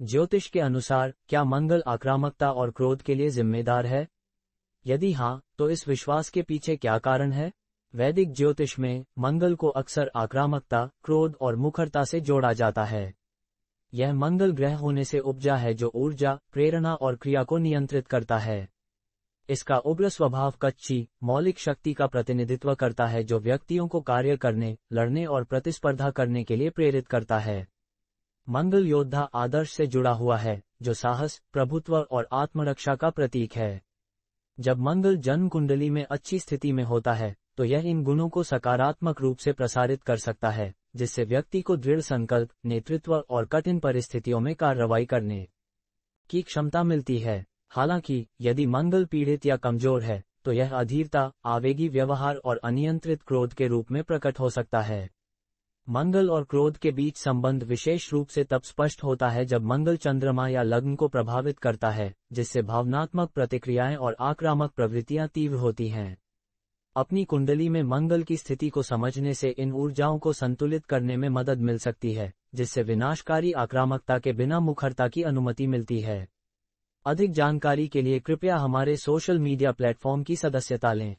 ज्योतिष के अनुसार क्या मंगल आक्रामकता और क्रोध के लिए जिम्मेदार है यदि हाँ तो इस विश्वास के पीछे क्या कारण है वैदिक ज्योतिष में मंगल को अक्सर आक्रामकता क्रोध और मुखरता से जोड़ा जाता है यह मंगल ग्रह होने से उपजा है जो ऊर्जा प्रेरणा और क्रिया को नियंत्रित करता है इसका उग्र स्वभाव कच्ची मौलिक शक्ति का प्रतिनिधित्व करता है जो व्यक्तियों को कार्य करने लड़ने और प्रतिस्पर्धा करने के लिए प्रेरित करता है मंगल योद्धा आदर्श से जुड़ा हुआ है जो साहस प्रभुत्व और आत्मरक्षा का प्रतीक है जब मंगल जन्म कुंडली में अच्छी स्थिति में होता है तो यह इन गुणों को सकारात्मक रूप से प्रसारित कर सकता है जिससे व्यक्ति को दृढ़ संकल्प नेतृत्व और कठिन परिस्थितियों में कार्रवाई करने की क्षमता मिलती है हालांकि यदि मंगल पीड़ित या कमजोर है तो यह अधीरता आवेगी व्यवहार और अनियंत्रित क्रोध के रूप में प्रकट हो सकता है मंगल और क्रोध के बीच संबंध विशेष रूप से तब स्पष्ट होता है जब मंगल चंद्रमा या लग्न को प्रभावित करता है जिससे भावनात्मक प्रतिक्रियाएं और आक्रामक प्रवृत्तियां तीव्र होती हैं अपनी कुंडली में मंगल की स्थिति को समझने से इन ऊर्जाओं को संतुलित करने में मदद मिल सकती है जिससे विनाशकारी आक्रामकता के बिना मुखरता की अनुमति मिलती है अधिक जानकारी के लिए कृपया हमारे सोशल मीडिया प्लेटफॉर्म की सदस्यता लें